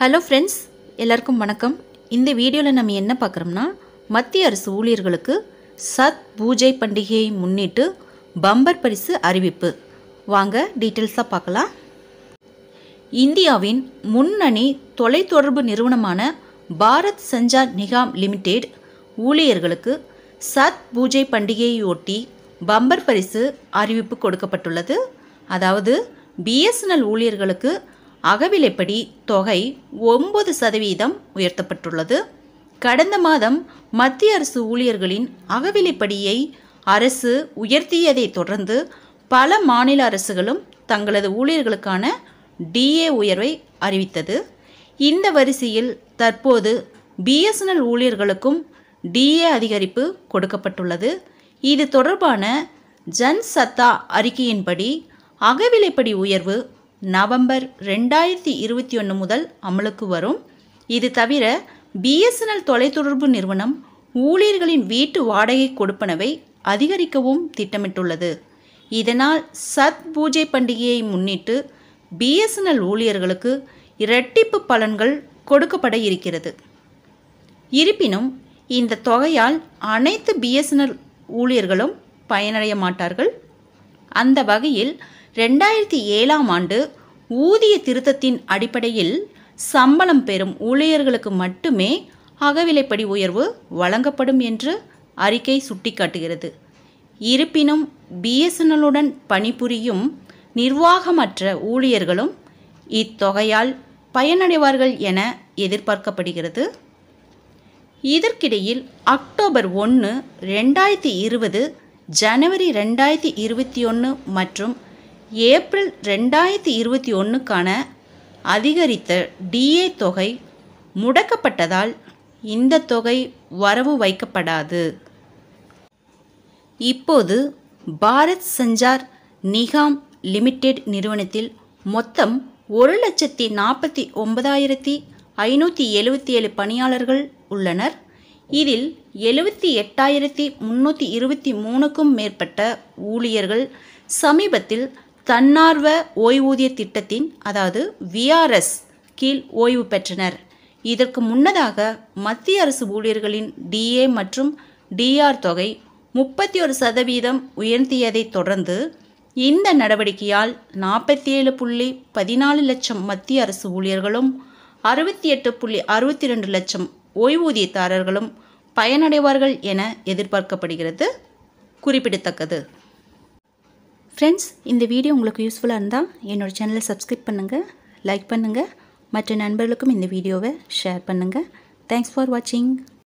hello friends எல்லாருக்கும் வணக்கம் இந்த வீடியோவில் நம்ம என்ன பார்க்குறோம்னா மத்திய அரசு ஊழியர்களுக்கு சத் பூஜை பண்டிகையை முன்னிட்டு பம்பர் பரிசு அறிவிப்பு வாங்க டீட்டெயில்ஸாக பார்க்கலாம் இந்தியாவின் முன்னணி தொலைத்தொடர்பு நிறுவனமான பாரத் சஞ்சார் நிகாம் லிமிடெட் ஊழியர்களுக்கு சத் பூஜை பண்டிகையொட்டி பம்பர் பரிசு அறிவிப்பு கொடுக்கப்பட்டுள்ளது அதாவது பிஎஸ்என்எல் ஊழியர்களுக்கு அகவிலைப்படி தொகை ஒன்பது சதவீதம் உயர்த்தப்பட்டுள்ளது கடந்த மாதம் மத்திய அரசு ஊழியர்களின் அகவிலைப்படியை அரசு உயர்த்தியதை தொடர்ந்து பல மாநில அரசுகளும் தங்களது ஊழியர்களுக்கான டிஏ உயர்வை அறிவித்தது இந்த வரிசையில் தற்போது பிஎஸ்என்எல் ஊழியர்களுக்கும் டிஏ அதிகரிப்பு கொடுக்கப்பட்டுள்ளது இது தொடர்பான ஜன் சத்தா அறிக்கையின்படி அகவிலைப்படி உயர்வு நவம்பர் ரெண்டாயிரத்தி இருபத்தி ஒன்று முதல் அமலுக்கு வரும் இது தவிர பிஎஸ்என்எல் தொலைத்தொடர்பு நிறுவனம் ஊழியர்களின் வீட்டு வாடகை கொடுப்பனவை அதிகரிக்கவும் திட்டமிட்டுள்ளது இதனால் சத் பூஜை பண்டிகையை முன்னிட்டு பிஎஸ்என்எல் ஊழியர்களுக்கு இரட்டிப்பு பலன்கள் கொடுக்கப்பட இருக்கிறது இருப்பினும் இந்த தொகையால் அனைத்து பிஎஸ்என்எல் ஊழியர்களும் பயனடைய மாட்டார்கள் அந்த வகையில் ரெண்டாயிரத்தி ஏழாம் ஆண்டு ஊதிய திருத்தத்தின் அடிப்படையில் சம்பளம் பெறும் ஊழியர்களுக்கு மட்டுமே அகவிலைப்படி உயர்வு வழங்கப்படும் என்று அறிக்கை சுட்டிக்காட்டுகிறது இருப்பினும் பிஎஸ்என்எல்லுடன் பணிபுரியும் நிர்வாகமற்ற ஊழியர்களும் இத்தொகையால் பயனடைவார்கள் என எதிர்பார்க்கப்படுகிறது இதற்கிடையில் அக்டோபர் ஒன்று ரெண்டாயிரத்தி இருபது ஜனவரி ரெண்டாயிரத்தி இருபத்தி ஒன்று மற்றும் ஏப்ரல் ரெண்டாயிரத்தி இருபத்தி ஒன்றுக்கான அதிகரித்த டிஏ தொகை முடக்கப்பட்டதால் இந்த தொகை வரவு வைக்கப்படாது இப்போது பாரத் சஞ்சார் நிகாம் லிமிடெட் நிறுவனத்தில் மொத்தம் ஒரு லட்சத்தி நாற்பத்தி ஒன்பதாயிரத்தி ஐநூற்றி எழுபத்தி ஏழு பணியாளர்கள் உள்ளனர் இதில் எழுபத்தி எட்டாயிரத்தி முன்னூற்றி இருபத்தி மூணுக்கும் மேற்பட்ட ஊழியர்கள் சமீபத்தில் தன்னார்வ ஓய்வூதிய திட்டத்தின் அதாவது விஆர்எஸ் கீழ் ஓய்வு பெற்றனர் இதற்கு முன்னதாக மத்திய அரசு ஊழியர்களின் டிஏ மற்றும் டிஆர் தொகை முப்பத்தி ஒரு சதவீதம் உயர்த்தியதை தொடர்ந்து இந்த நடவடிக்கையால் நாற்பத்தி ஏழு புள்ளி பதினாலு லட்சம் மத்திய அரசு ஊழியர்களும் அறுபத்தி எட்டு புள்ளி அறுபத்தி ரெண்டு லட்சம் ஓய்வூதியதாரர்களும் பயனடைவார்கள் என எதிர்பார்க்கப்படுகிறது குறிப்பிடத்தக்கது ஃப்ரெண்ட்ஸ் இந்த வீடியோ உங்களுக்கு யூஸ்ஃபுல்லாக இருந்தால் என்னோடய சேனலை சப்ஸ்கிரைப் பண்ணுங்கள் லைக் பண்ணுங்கள் மற்ற நண்பர்களுக்கும் இந்த வீடியோவை ஷேர் பண்ணுங்கள் தேங்க்ஸ் ஃபார் வாட்சிங்